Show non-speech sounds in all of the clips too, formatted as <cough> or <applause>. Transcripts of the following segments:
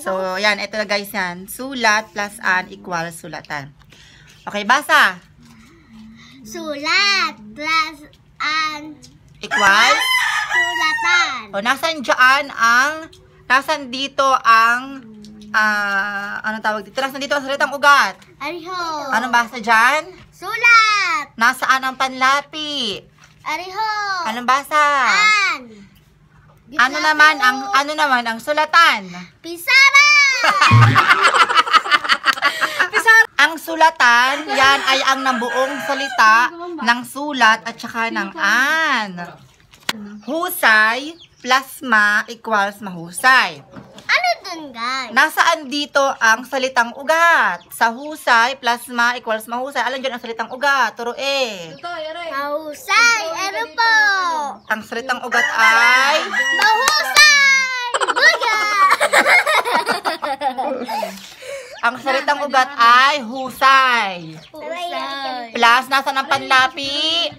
So, yan. Ito na guys yan. Sulat plus an equals sulatan. Okay, basa. Sulat plus an equals sulatan. O, nasan dyan ang, nasan dito ang, uh, ano tawag dito? Nasan dito ang salitang ugat? Ariho. Anong basa dyan? Sulat. Nasaan ang panlapi? Ariho. Anong basa? An. Ano naman ang ano naman ang sulatan? Pisara. Pisara. <laughs> Ang sulatan, yan ay ang nabuong salita ng sulat at saka ng an. Husay plus ma equals mahusay. Ano dun, guys? Nasaan dito ang salitang ugat? Sa husay plus ma equals mahusay. Alam dyan ang salitang ugat? Turo eh. Mahusay. Ano po? Ang salitang ugat ay... Mahusay! Buya! ang salitang ugat ay husay. Husay. Plus, nasan ang panlapi?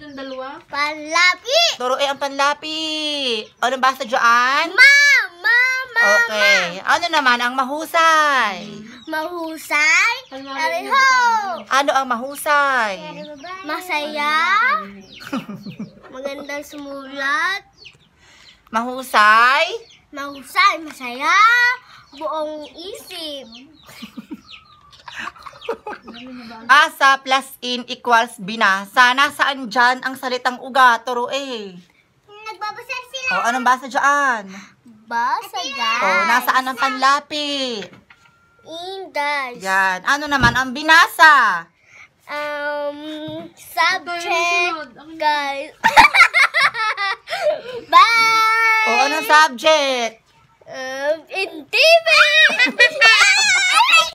Panlapi! Turuin ang panlapi. Ano ba sa Joanne? Mama! Mama! Okay. Ano naman ang mahusay? Ano ang mahusay? Masaya. <laughs> Magandang sumulat. Mahusay? Mahusay, masaya. Buong isip. <laughs> Asa plus in equals binasa. Nasaan dyan ang salitang uga? Turo eh. Nagbabasa sila. O, anong basa dyan? Basa, guys. O, nasaan ang panlapi? Indas. Yan. Ano naman ang binasa? Um, subject, guys. <laughs> Bye! O, anong subject?